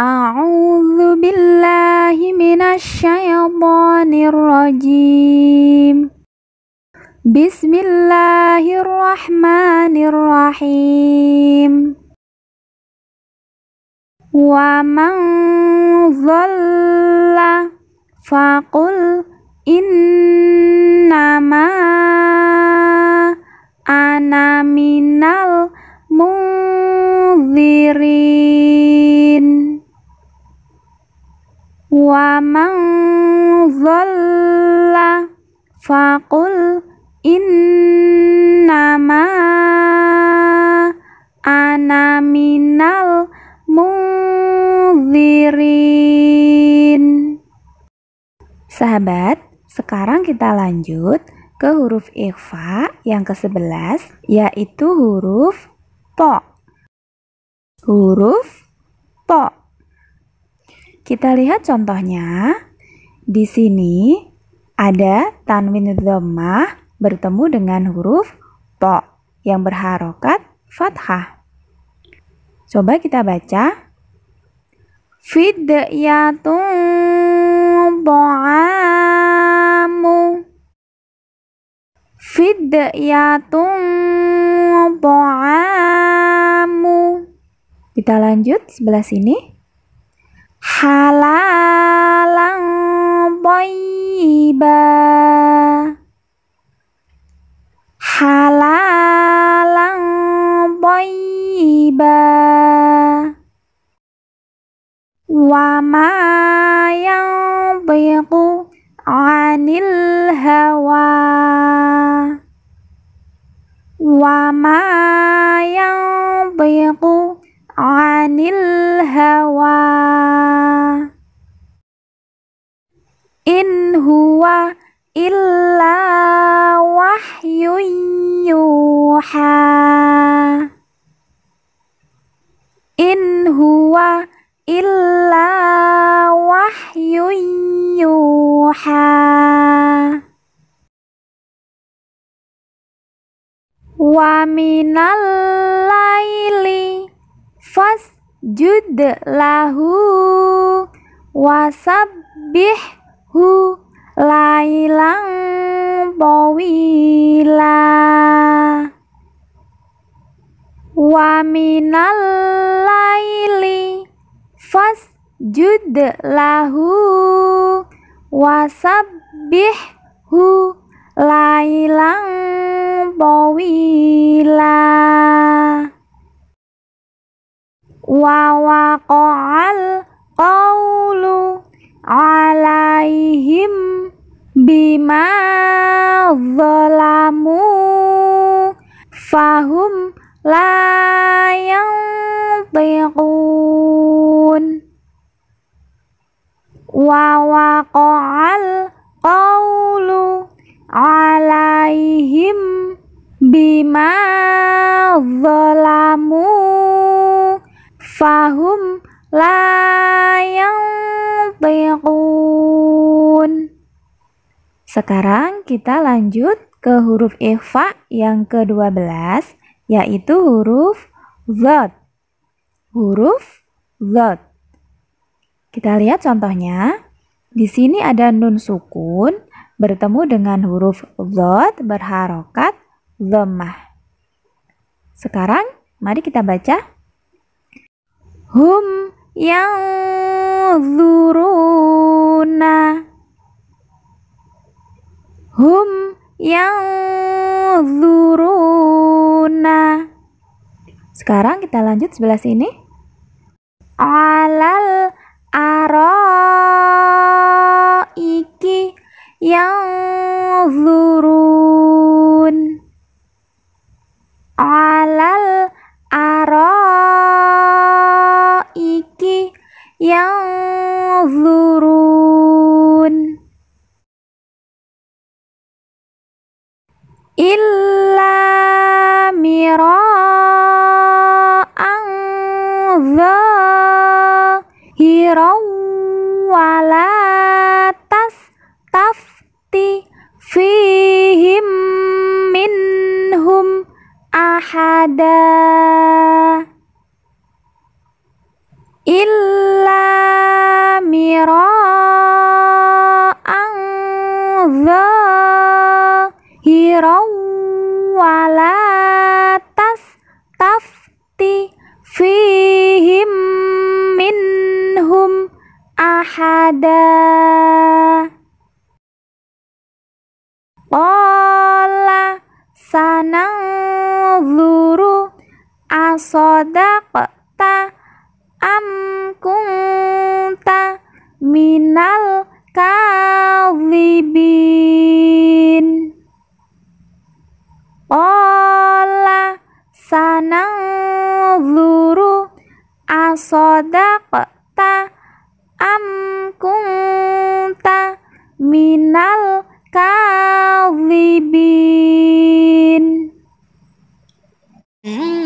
أعوذ بالله من الشيطان الرجيم بسم الله الرحمن الرحيم ومن ظل فقل إنما ومن ضل فقل إنما أنا من المنذرين Sahabat, sekarang kita lanjut ke huruf ikhfa yang ke-11 yaitu huruf To. Huruf To. Kita lihat contohnya. Di sini ada tanwin dhammah bertemu dengan huruf to yang berharokat fathah. Coba kita baca. Fidyatun ta'amu Fidyatun ta'amu Kita lanjut sebelah sini halalan thayyiba halalan boiba wa ma yanṭiqu 'anil hawa wa ma yanṭiqu anil hawa in huwa illa wahyun yuha in huwa illa wahyun yuha wa minal laili jud lahu wasabbihhu lailang bawila wa minal laili jud lahu wasabbihhu lailang bawila wa waqa'al qawlu alaihim bima zalamu fahum la yantiqun wa waqa'al qawlu alaihim bima Sekarang kita lanjut ke huruf ikhfa yang ke-12 yaitu huruf zod. Huruf zod. Kita lihat contohnya. Di sini ada nun sukun bertemu dengan huruf zod berharokat lemah. Sekarang mari kita baca. Hum yang zurun. hum yanzuruna sekarang kita lanjut sebelah sini alal aro iki yanzuruna illa mira'an zahiran wala tas tafti fihim minhum ahada wala tas tafti fihim minhum ahada Qala sananzuru asodakta am kuntum asadaqta am kunta minal kawibin. Mm.